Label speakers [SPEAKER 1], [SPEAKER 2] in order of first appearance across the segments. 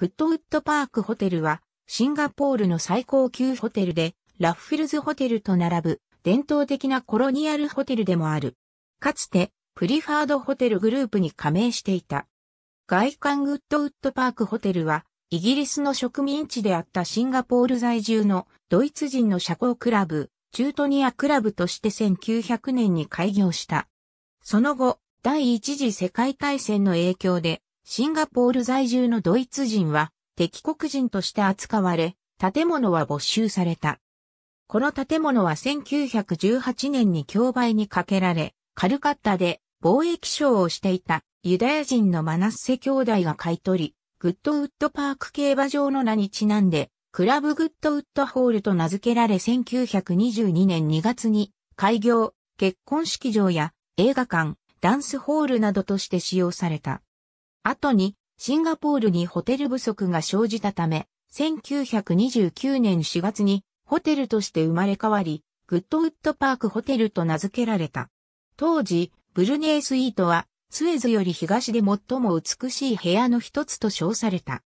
[SPEAKER 1] クッドウッドパークホテルは、シンガポールの最高級ホテルで、ラッフィルズホテルと並ぶ伝統的なコロニアルホテルでもある。かつて、プリファードホテルグループに加盟していた。外観グッドウッドパークホテルは、イギリスの植民地であったシンガポール在住のドイツ人の社交クラブ、チュートニアクラブとして1900年に開業した。その後、第一次世界大戦の影響でシンガポール在住のドイツ人は敵国人として扱われ、建物は没収された。この建物は1918年に競売にかけられ、カルカッタで貿易商をしていたユダヤ人のマナッセ兄弟が買い取り、グッドウッドパーク競馬場の名にちなんで、クラブグッドウッドホールと名付けられ1922年2月に開業、結婚式場や映画館、ダンスホールなどとして使用された。後にシンガポールにホテル不足が生じたため、1929年4月にホテルとして生まれ変わり、グッドウッドパークホテルと名付けられた。当時、ブルネースイートは、スエズより東で最も美しい部屋の一つと称された。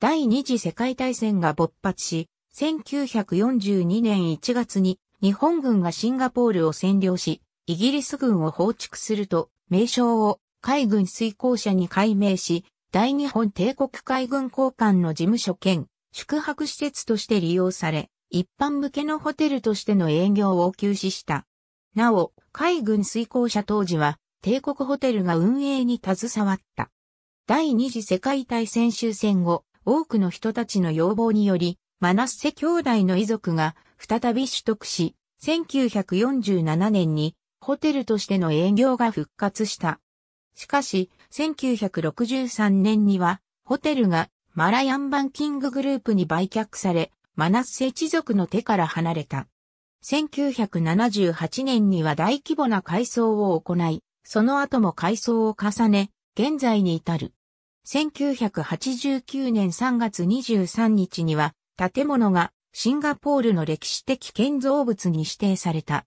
[SPEAKER 1] 第二次世界大戦が勃発し、1942年1月に日本軍がシンガポールを占領し、イギリス軍を放逐すると、名称を海軍遂行者に改名し、大日本帝国海軍高官の事務所兼宿泊施設として利用され、一般向けのホテルとしての営業を休止した。なお、海軍遂行者当時は、帝国ホテルが運営に携わった。第二次世界大戦終戦後、多くの人たちの要望により、マナッセ兄弟の遺族が再び取得し、1947年にホテルとしての営業が復活した。しかし、1963年には、ホテルがマラヤンバンキンググループに売却され、マナッセ一族の手から離れた。1978年には大規模な改装を行い、その後も改装を重ね、現在に至る。1989年3月23日には、建物がシンガポールの歴史的建造物に指定された。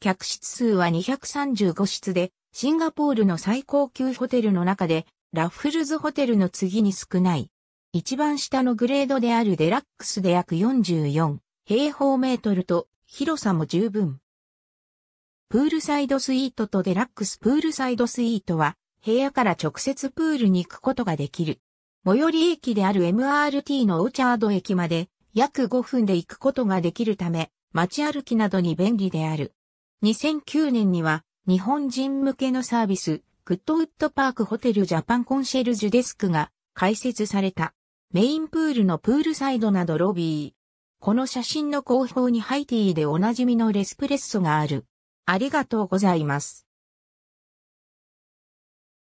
[SPEAKER 1] 客室数は235室で、シンガポールの最高級ホテルの中で、ラッフルズホテルの次に少ない。一番下のグレードであるデラックスで約44平方メートルと広さも十分。プールサイドスイートとデラックスプールサイドスイートは部屋から直接プールに行くことができる。最寄り駅である MRT のオーチャード駅まで約5分で行くことができるため街歩きなどに便利である。2009年には日本人向けのサービス、グッドウッドパークホテルジャパンコンシェルジュデスクが開設された。メインプールのプールサイドなどロビー。この写真の後方にハイティーでおなじみのレスプレッソがある。ありがとうございます。